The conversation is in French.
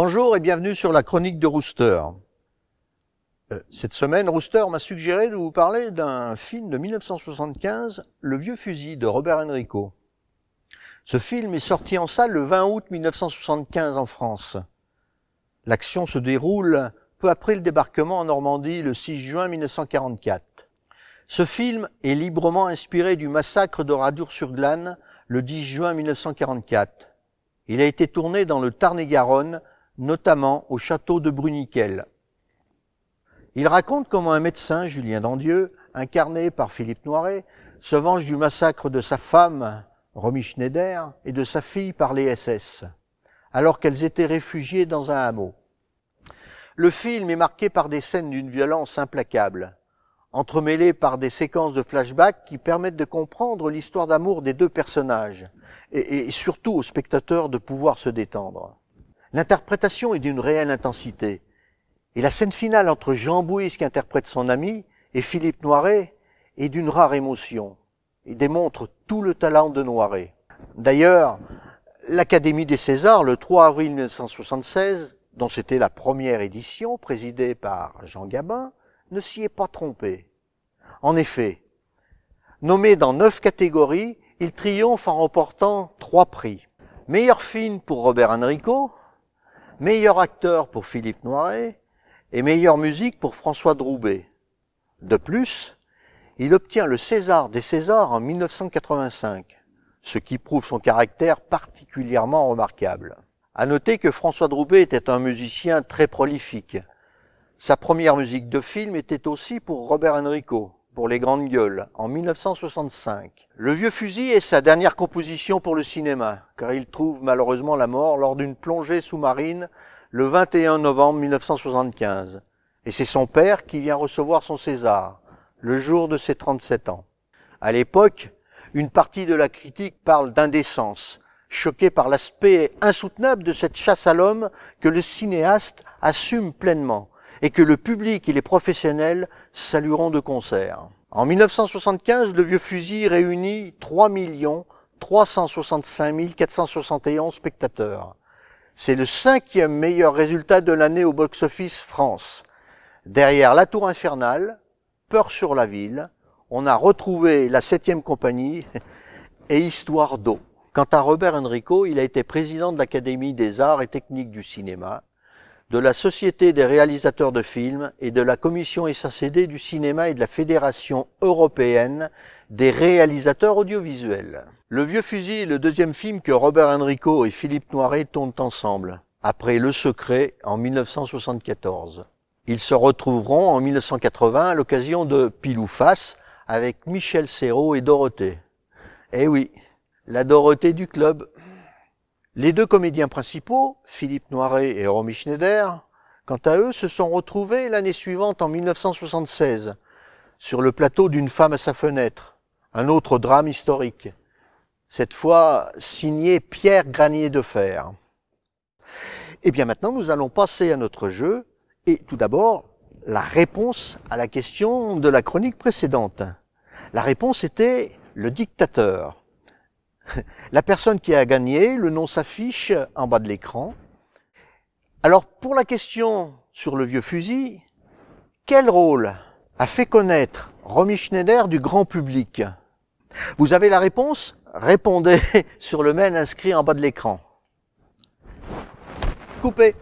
Bonjour et bienvenue sur la chronique de Rooster. Euh, cette semaine, Rooster m'a suggéré de vous parler d'un film de 1975, Le vieux fusil de Robert Enrico. Ce film est sorti en salle le 20 août 1975 en France. L'action se déroule peu après le débarquement en Normandie le 6 juin 1944. Ce film est librement inspiré du massacre de radour sur glane le 10 juin 1944. Il a été tourné dans le Tarn-et-Garonne notamment au château de Bruniquel. Il raconte comment un médecin, Julien Dandieu, incarné par Philippe Noiret, se venge du massacre de sa femme, Romy Schneider, et de sa fille par les SS, alors qu'elles étaient réfugiées dans un hameau. Le film est marqué par des scènes d'une violence implacable, entremêlées par des séquences de flashbacks qui permettent de comprendre l'histoire d'amour des deux personnages, et, et surtout aux spectateurs de pouvoir se détendre. L'interprétation est d'une réelle intensité. Et la scène finale entre Jean Bouis qui interprète son ami, et Philippe Noiret est d'une rare émotion et démontre tout le talent de Noiret. D'ailleurs, l'Académie des Césars, le 3 avril 1976, dont c'était la première édition, présidée par Jean Gabin, ne s'y est pas trompé. En effet, nommé dans neuf catégories, il triomphe en remportant trois prix. Meilleur film pour Robert Enrico, meilleur acteur pour Philippe Noiret et meilleure musique pour François Droubet. De plus, il obtient le César des Césars en 1985, ce qui prouve son caractère particulièrement remarquable. À noter que François Droubet était un musicien très prolifique. Sa première musique de film était aussi pour Robert Enrico, pour les grandes gueules en 1965. Le vieux fusil est sa dernière composition pour le cinéma, car il trouve malheureusement la mort lors d'une plongée sous-marine le 21 novembre 1975. Et c'est son père qui vient recevoir son César, le jour de ses 37 ans. À l'époque, une partie de la critique parle d'indécence, choquée par l'aspect insoutenable de cette chasse à l'homme que le cinéaste assume pleinement, et que le public et les professionnels salueront de concert. En 1975, le vieux fusil réunit 3 365 471 spectateurs. C'est le cinquième meilleur résultat de l'année au box-office France. Derrière La Tour Infernale, Peur sur la ville, on a retrouvé la septième compagnie et Histoire d'eau. Quant à Robert Enrico, il a été président de l'Académie des arts et techniques du cinéma de la Société des réalisateurs de films et de la Commission SACD du cinéma et de la Fédération européenne des réalisateurs audiovisuels. Le vieux fusil est le deuxième film que Robert Henrico et Philippe Noiret tournent ensemble, après Le Secret en 1974. Ils se retrouveront en 1980 à l'occasion de Pile ou Face avec Michel Serrault et Dorothée. Eh oui, la Dorothée du club. Les deux comédiens principaux, Philippe Noiret et Romy Schneider, quant à eux, se sont retrouvés l'année suivante en 1976 sur le plateau d'une femme à sa fenêtre, un autre drame historique, cette fois signé Pierre Granier de Fer. Et eh bien maintenant, nous allons passer à notre jeu, et tout d'abord, la réponse à la question de la chronique précédente. La réponse était le dictateur. La personne qui a gagné, le nom s'affiche en bas de l'écran. Alors pour la question sur le vieux fusil, quel rôle a fait connaître Romy Schneider du grand public Vous avez la réponse Répondez sur le mail inscrit en bas de l'écran. Coupez